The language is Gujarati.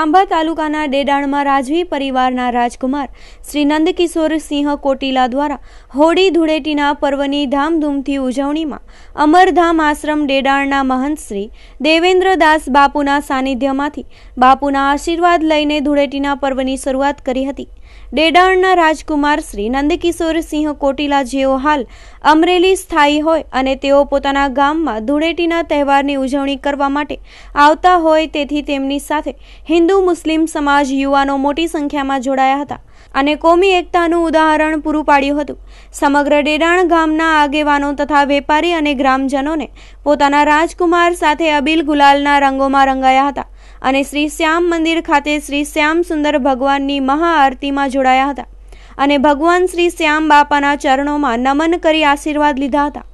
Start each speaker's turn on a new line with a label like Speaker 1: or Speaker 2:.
Speaker 1: ખાંભા તાલુકાના ડેડાણમાં રાજવી પરિવારના રાજકુમાર શ્રી નંદકિશોર સિંહ કોટીલા દ્વારા હોળી ધૂળેટીના પર્વની ધામધૂમથી ઉજવણીમાં અમરધામ આશ્રમ ડેડાણના મહંત શ્રી દેવેન્દ્રદાસ બાપુના સાનિધ્યમાંથી બાપુના આશીર્વાદ લઈને ધૂળેટીના પર્વની શરૂઆત કરી હતી ડેડાણના રાજકુમાર શ્રી નંદકિશોર સિંહ કોટીલા જેઓ હાલ અમરેલી સ્થાયી હોય અને તેઓ પોતાના ગામમાં ધૂળેટીના તહેવારની ઉજવણી કરવા માટે આવતા હોય તેથી તેમની સાથે હિન્દુ હિન્દુ મુસ્લિમ સમાજ યુવાનો મોટી સંખ્યામાં જોડાયા હતા અને કોમી એકતાનું ઉદાહરણ પૂરું પાડ્યું હતું સમગ્ર ડેરાણ ગામના આગેવાનો તથા વેપારી અને ગ્રામજનોને પોતાના રાજકુમાર સાથે અબિલ ગુલાલના રંગોમાં રંગાયા હતા અને શ્રી શ્યામ મંદિર ખાતે શ્રી શ્યામ સુંદર ભગવાનની મહાઆરતીમાં જોડાયા હતા અને ભગવાન શ્રી શ્યામ બાપાના ચરણોમાં નમન કરી આશીર્વાદ લીધા હતા